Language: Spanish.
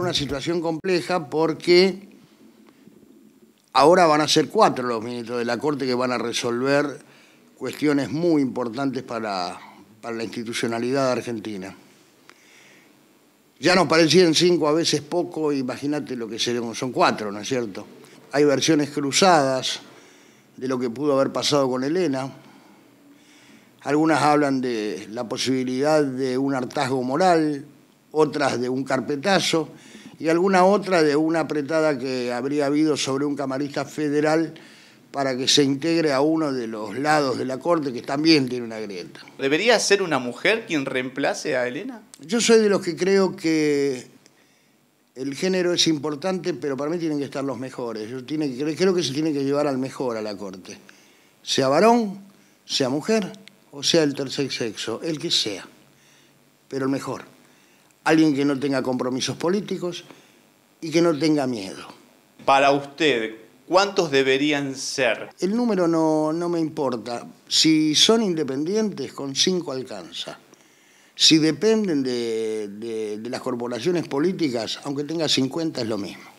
una situación compleja porque ahora van a ser cuatro los ministros de la Corte que van a resolver cuestiones muy importantes para, para la institucionalidad argentina. Ya nos parecían cinco, a veces poco, imagínate lo que seremos, son cuatro, ¿no es cierto? Hay versiones cruzadas de lo que pudo haber pasado con Elena. Algunas hablan de la posibilidad de un hartazgo moral, otras de un carpetazo y alguna otra de una apretada que habría habido sobre un camarista federal para que se integre a uno de los lados de la corte que también tiene una grieta. ¿Debería ser una mujer quien reemplace a Elena? Yo soy de los que creo que el género es importante, pero para mí tienen que estar los mejores. Yo tiene creo que se tiene que llevar al mejor a la corte. Sea varón, sea mujer o sea el tercer sexo, el que sea, pero el mejor alguien que no tenga compromisos políticos y que no tenga miedo. Para usted, ¿cuántos deberían ser? El número no, no me importa. Si son independientes, con cinco alcanza. Si dependen de, de las corporaciones políticas, aunque tenga 50 es lo mismo.